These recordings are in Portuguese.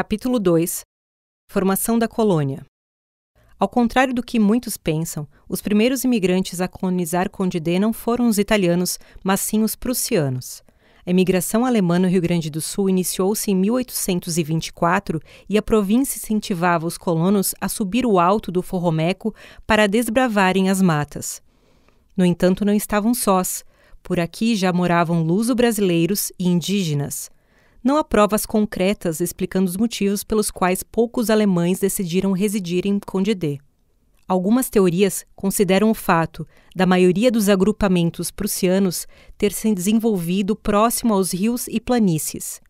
Capítulo 2 Formação da colônia. Ao contrário do que muitos pensam, os primeiros imigrantes a colonizar Condidê não foram os italianos, mas sim os prussianos. A imigração alemã no Rio Grande do Sul iniciou-se em 1824 e a província incentivava os colonos a subir o alto do Forromeco para desbravarem as matas. No entanto, não estavam sós. Por aqui já moravam luso-brasileiros e indígenas não há provas concretas explicando os motivos pelos quais poucos alemães decidiram residir em Condé. Algumas teorias consideram o fato da maioria dos agrupamentos prussianos ter se desenvolvido próximo aos rios e planícies.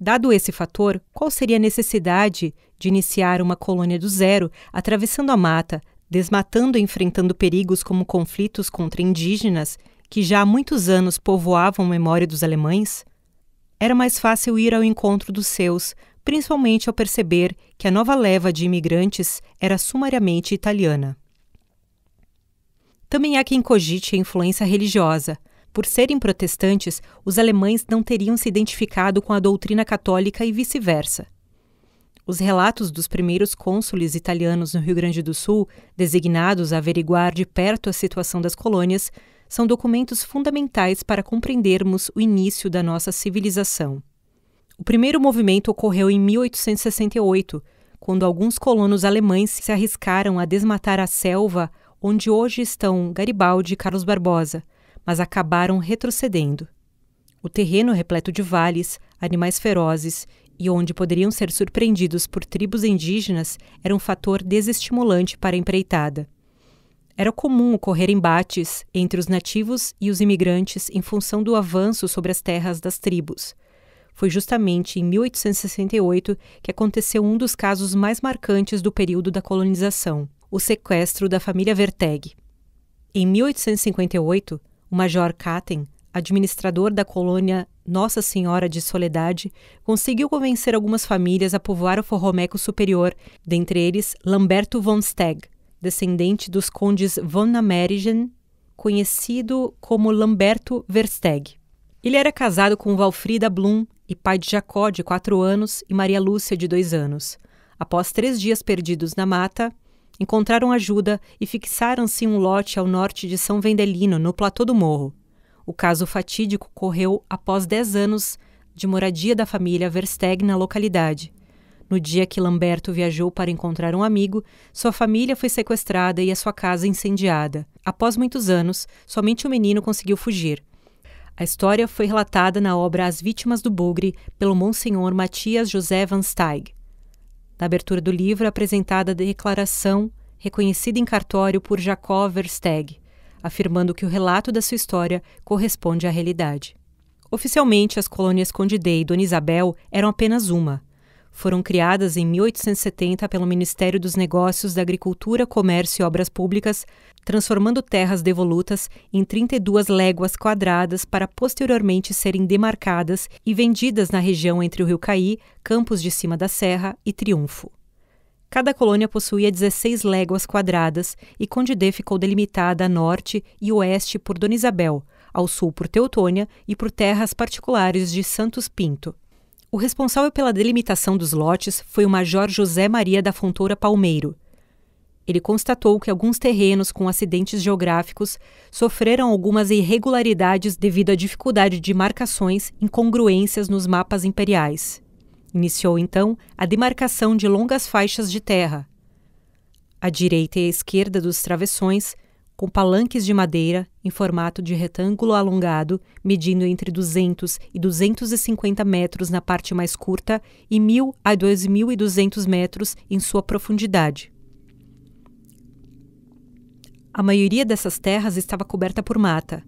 Dado esse fator, qual seria a necessidade de iniciar uma colônia do zero, atravessando a mata, desmatando e enfrentando perigos como conflitos contra indígenas que já há muitos anos povoavam a memória dos alemães? era mais fácil ir ao encontro dos seus, principalmente ao perceber que a nova leva de imigrantes era sumariamente italiana. Também há quem cogite a influência religiosa. Por serem protestantes, os alemães não teriam se identificado com a doutrina católica e vice-versa. Os relatos dos primeiros cônsules italianos no Rio Grande do Sul, designados a averiguar de perto a situação das colônias, são documentos fundamentais para compreendermos o início da nossa civilização. O primeiro movimento ocorreu em 1868, quando alguns colonos alemães se arriscaram a desmatar a selva onde hoje estão Garibaldi e Carlos Barbosa, mas acabaram retrocedendo. O terreno repleto de vales, animais ferozes e onde poderiam ser surpreendidos por tribos indígenas era um fator desestimulante para a empreitada. Era comum ocorrer embates entre os nativos e os imigrantes em função do avanço sobre as terras das tribos. Foi justamente em 1868 que aconteceu um dos casos mais marcantes do período da colonização, o sequestro da família Verteg. Em 1858, o major Katten, administrador da colônia Nossa Senhora de Soledade, conseguiu convencer algumas famílias a povoar o Forromeco Superior, dentre eles Lamberto von Steg, descendente dos condes von Amerigen, conhecido como Lamberto Versteg. Ele era casado com Valfrida Blum e pai de Jacó, de quatro anos, e Maria Lúcia, de dois anos. Após três dias perdidos na mata, encontraram ajuda e fixaram-se em um lote ao norte de São Vendelino, no Platô do Morro. O caso fatídico ocorreu após dez anos de moradia da família Versteg na localidade. No dia que Lamberto viajou para encontrar um amigo, sua família foi sequestrada e a sua casa incendiada. Após muitos anos, somente o menino conseguiu fugir. A história foi relatada na obra As Vítimas do Bugre, pelo Monsenhor Matias José Van Steig. Na abertura do livro, é apresentada a declaração reconhecida em cartório por Jacó Versteg, afirmando que o relato da sua história corresponde à realidade. Oficialmente, as colônias Condidei e Dona Isabel eram apenas uma, foram criadas em 1870 pelo Ministério dos Negócios da Agricultura, Comércio e Obras Públicas, transformando terras devolutas em 32 léguas quadradas para posteriormente serem demarcadas e vendidas na região entre o Rio Caí, Campos de Cima da Serra e Triunfo. Cada colônia possuía 16 léguas quadradas e Condidê ficou delimitada a norte e oeste por Dona Isabel, ao sul por Teutônia e por terras particulares de Santos Pinto. O responsável pela delimitação dos lotes foi o Major José Maria da Fontoura Palmeiro. Ele constatou que alguns terrenos com acidentes geográficos sofreram algumas irregularidades devido à dificuldade de marcações, e incongruências nos mapas imperiais. Iniciou então a demarcação de longas faixas de terra. À direita e à esquerda dos travessões com palanques de madeira em formato de retângulo alongado, medindo entre 200 e 250 metros na parte mais curta e 1.000 a 2.200 metros em sua profundidade. A maioria dessas terras estava coberta por mata.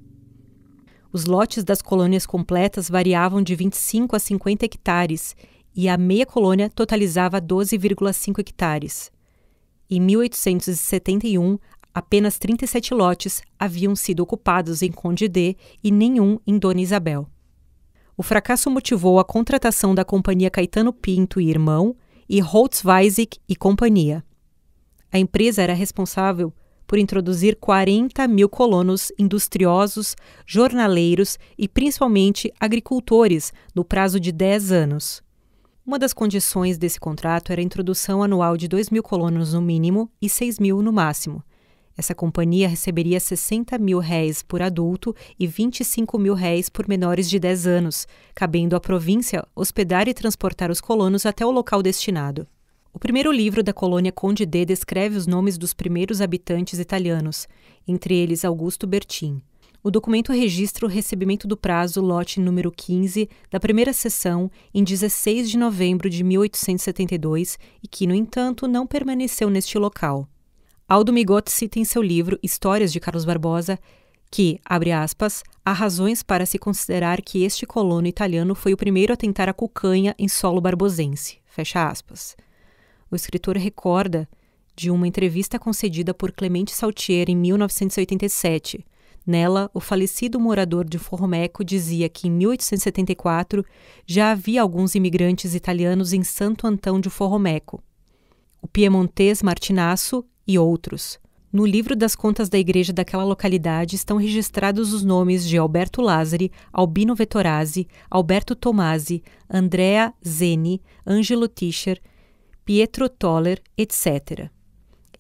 Os lotes das colônias completas variavam de 25 a 50 hectares e a meia colônia totalizava 12,5 hectares. Em 1871, apenas 37 lotes haviam sido ocupados em conde D e nenhum em Dona Isabel. O fracasso motivou a contratação da companhia Caetano Pinto e Irmão e Holtzweisig e Companhia. A empresa era responsável por introduzir 40 mil colonos industriosos, jornaleiros e principalmente agricultores no prazo de 10 anos. Uma das condições desse contrato era a introdução anual de 2 mil colonos no mínimo e 6 mil no máximo, essa companhia receberia 60 mil réis por adulto e 25 mil réis por menores de 10 anos, cabendo à província hospedar e transportar os colonos até o local destinado. O primeiro livro da colônia Conde D descreve os nomes dos primeiros habitantes italianos, entre eles Augusto Bertin. O documento registra o recebimento do prazo lote número 15 da primeira sessão em 16 de novembro de 1872 e que, no entanto, não permaneceu neste local. Aldo Migot cita em seu livro Histórias de Carlos Barbosa que, abre aspas, há razões para se considerar que este colono italiano foi o primeiro a tentar a cucanha em solo barbosense, fecha aspas. O escritor recorda de uma entrevista concedida por Clemente Saltier em 1987. Nela, o falecido morador de Formeco dizia que em 1874 já havia alguns imigrantes italianos em Santo Antão de Forromeco. O piemontês Martinasso e outros. No livro das contas da igreja daquela localidade estão registrados os nomes de Alberto Lázari, Albino Vettorazzi, Alberto Tomasi, Andrea Zeni, Angelo Tischer, Pietro Toller, etc.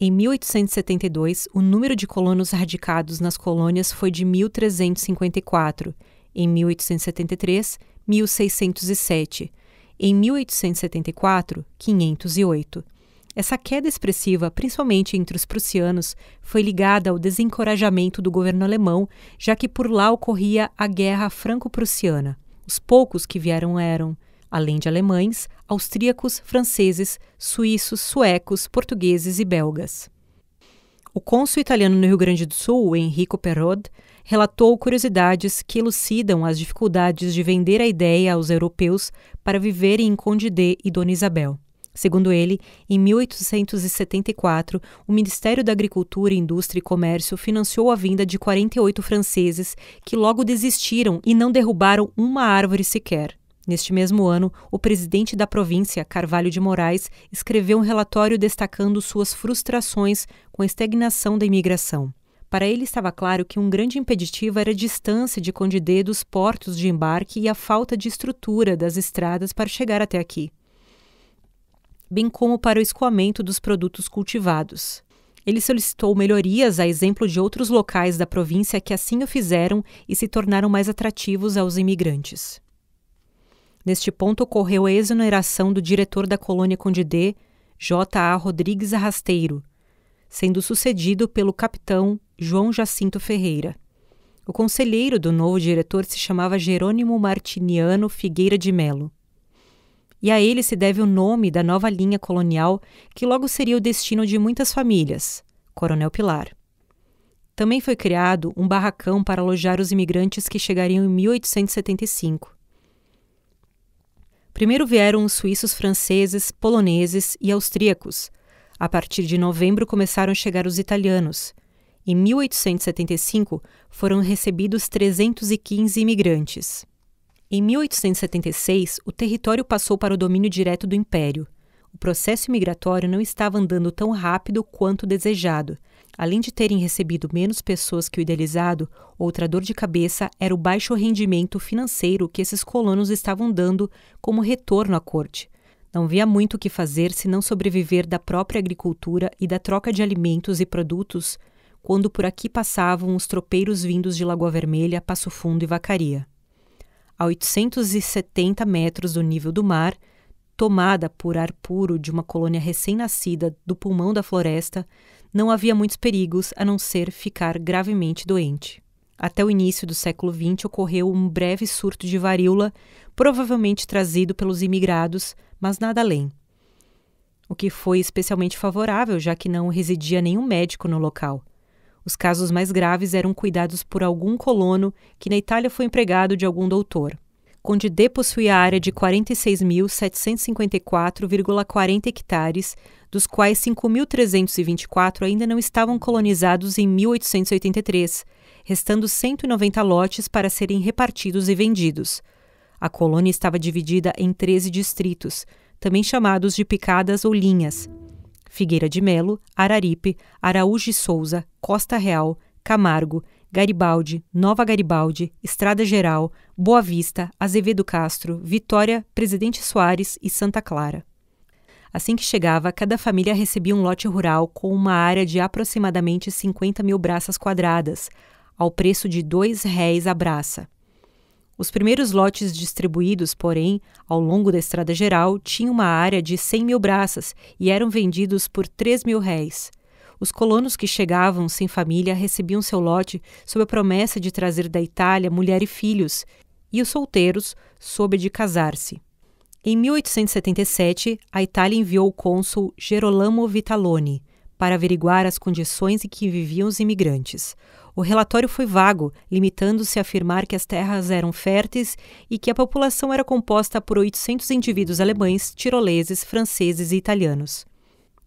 Em 1872, o número de colonos radicados nas colônias foi de 1.354, em 1873, 1.607, em 1874, 508. Essa queda expressiva, principalmente entre os prussianos, foi ligada ao desencorajamento do governo alemão, já que por lá ocorria a Guerra Franco-Prussiana. Os poucos que vieram eram, além de alemães, austríacos, franceses, suíços, suecos, portugueses e belgas. O cônsul italiano no Rio Grande do Sul, Enrico Perrod, relatou curiosidades que elucidam as dificuldades de vender a ideia aos europeus para viverem em Condidê e Dona Isabel. Segundo ele, em 1874, o Ministério da Agricultura, Indústria e Comércio financiou a vinda de 48 franceses que logo desistiram e não derrubaram uma árvore sequer. Neste mesmo ano, o presidente da província, Carvalho de Moraes, escreveu um relatório destacando suas frustrações com a estagnação da imigração. Para ele estava claro que um grande impeditivo era a distância de Condidê dos portos de embarque e a falta de estrutura das estradas para chegar até aqui bem como para o escoamento dos produtos cultivados. Ele solicitou melhorias a exemplo de outros locais da província que assim o fizeram e se tornaram mais atrativos aos imigrantes. Neste ponto ocorreu a exoneração do diretor da colônia J. J.A. Rodrigues Arrasteiro, sendo sucedido pelo capitão João Jacinto Ferreira. O conselheiro do novo diretor se chamava Jerônimo Martiniano Figueira de Melo e a ele se deve o nome da nova linha colonial que logo seria o destino de muitas famílias Coronel Pilar. Também foi criado um barracão para alojar os imigrantes que chegariam em 1875. Primeiro vieram os suíços franceses, poloneses e austríacos. A partir de novembro começaram a chegar os italianos. Em 1875 foram recebidos 315 imigrantes. Em 1876, o território passou para o domínio direto do Império. O processo migratório não estava andando tão rápido quanto desejado. Além de terem recebido menos pessoas que o idealizado, outra dor de cabeça era o baixo rendimento financeiro que esses colonos estavam dando como retorno à corte. Não havia muito o que fazer se não sobreviver da própria agricultura e da troca de alimentos e produtos quando por aqui passavam os tropeiros vindos de Lagoa Vermelha, Passo Fundo e Vacaria a 870 metros do nível do mar, tomada por ar puro de uma colônia recém-nascida do pulmão da floresta, não havia muitos perigos a não ser ficar gravemente doente. Até o início do século XX ocorreu um breve surto de varíola, provavelmente trazido pelos imigrados, mas nada além. O que foi especialmente favorável, já que não residia nenhum médico no local. Os casos mais graves eram cuidados por algum colono que na Itália foi empregado de algum doutor. D possuía a área de 46.754,40 hectares, dos quais 5.324 ainda não estavam colonizados em 1883, restando 190 lotes para serem repartidos e vendidos. A colônia estava dividida em 13 distritos, também chamados de picadas ou linhas. Figueira de Melo, Araripe, Araújo e Souza, Costa Real, Camargo, Garibaldi, Nova Garibaldi, Estrada Geral, Boa Vista, Azevedo Castro, Vitória, Presidente Soares e Santa Clara. Assim que chegava, cada família recebia um lote rural com uma área de aproximadamente 50 mil braças quadradas, ao preço de R$ 2,00 a braça. Os primeiros lotes distribuídos, porém, ao longo da estrada geral, tinham uma área de 100 mil braças e eram vendidos por 3 mil réis. Os colonos que chegavam sem família recebiam seu lote sob a promessa de trazer da Itália mulher e filhos, e os solteiros sob a de casar-se. Em 1877, a Itália enviou o cônsul Gerolamo Vitaloni para averiguar as condições em que viviam os imigrantes. O relatório foi vago, limitando-se a afirmar que as terras eram férteis e que a população era composta por 800 indivíduos alemães, tiroleses, franceses e italianos.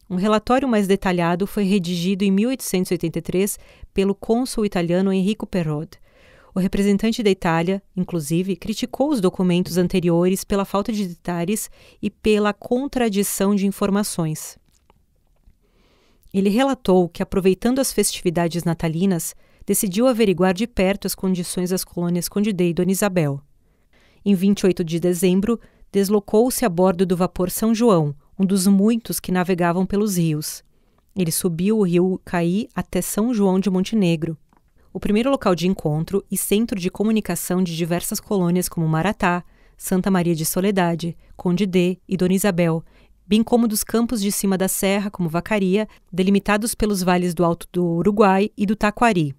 Um relatório mais detalhado foi redigido em 1883 pelo cônsul italiano Enrico Perrod. O representante da Itália, inclusive, criticou os documentos anteriores pela falta de detalhes e pela contradição de informações. Ele relatou que, aproveitando as festividades natalinas, decidiu averiguar de perto as condições das colônias Condidei e Dona Isabel. Em 28 de dezembro, deslocou-se a bordo do vapor São João, um dos muitos que navegavam pelos rios. Ele subiu o rio Caí até São João de Montenegro. O primeiro local de encontro e centro de comunicação de diversas colônias como Maratá, Santa Maria de Soledade, D e Dona Isabel, bem como dos campos de cima da serra, como Vacaria, delimitados pelos vales do Alto do Uruguai e do Taquari.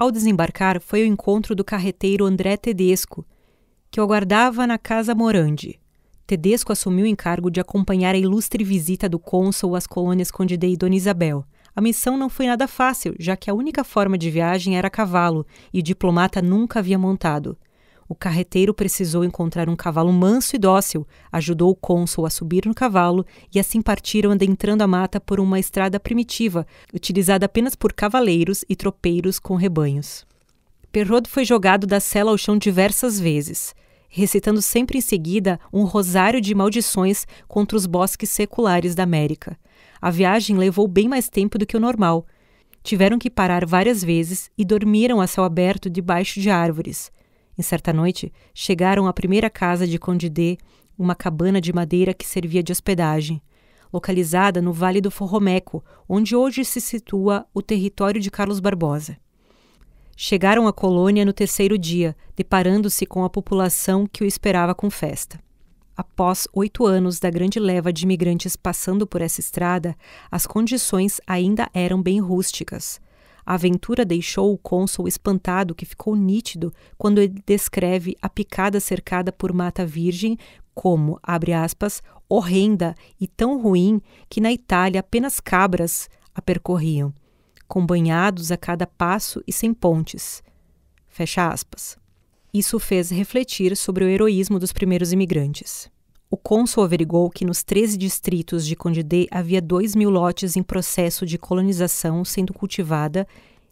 Ao desembarcar, foi ao encontro do carreteiro André Tedesco, que o aguardava na casa Morandi. Tedesco assumiu o encargo de acompanhar a ilustre visita do cônsul às colônias Condidê e Dona Isabel. A missão não foi nada fácil, já que a única forma de viagem era a cavalo e o diplomata nunca havia montado. O carreteiro precisou encontrar um cavalo manso e dócil, ajudou o cônsul a subir no cavalo e assim partiram adentrando a mata por uma estrada primitiva, utilizada apenas por cavaleiros e tropeiros com rebanhos. Perrodo foi jogado da cela ao chão diversas vezes, recitando sempre em seguida um rosário de maldições contra os bosques seculares da América. A viagem levou bem mais tempo do que o normal. Tiveram que parar várias vezes e dormiram a céu aberto debaixo de árvores. Em certa noite, chegaram à primeira casa de D, uma cabana de madeira que servia de hospedagem, localizada no Vale do Forromeco, onde hoje se situa o território de Carlos Barbosa. Chegaram à colônia no terceiro dia, deparando-se com a população que o esperava com festa. Após oito anos da grande leva de imigrantes passando por essa estrada, as condições ainda eram bem rústicas. A aventura deixou o cônsul espantado, que ficou nítido quando ele descreve a picada cercada por mata virgem como, abre aspas, horrenda e tão ruim que na Itália apenas cabras a percorriam, com banhados a cada passo e sem pontes. Fecha aspas. Isso fez refletir sobre o heroísmo dos primeiros imigrantes. O cônsul averigou que nos 13 distritos de Condidê havia 2 mil lotes em processo de colonização sendo cultivada,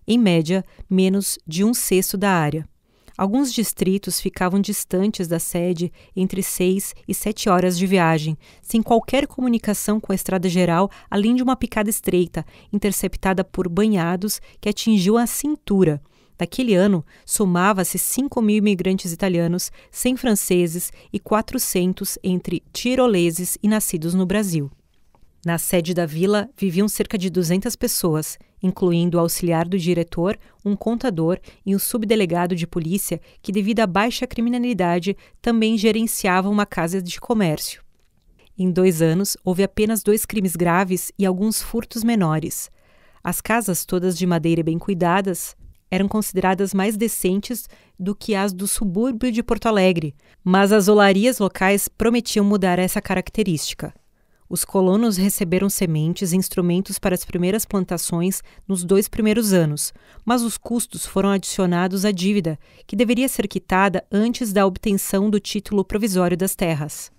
em média, menos de um sexto da área. Alguns distritos ficavam distantes da sede entre 6 e 7 horas de viagem, sem qualquer comunicação com a estrada geral, além de uma picada estreita, interceptada por banhados que atingiu a cintura – Naquele ano, somava-se 5 mil imigrantes italianos, 100 franceses e 400 entre tiroleses e nascidos no Brasil. Na sede da vila viviam cerca de 200 pessoas, incluindo o auxiliar do diretor, um contador e um subdelegado de polícia que, devido à baixa criminalidade, também gerenciava uma casa de comércio. Em dois anos, houve apenas dois crimes graves e alguns furtos menores. As casas, todas de madeira e bem cuidadas, eram consideradas mais decentes do que as do subúrbio de Porto Alegre, mas as olarias locais prometiam mudar essa característica. Os colonos receberam sementes e instrumentos para as primeiras plantações nos dois primeiros anos, mas os custos foram adicionados à dívida, que deveria ser quitada antes da obtenção do título provisório das terras.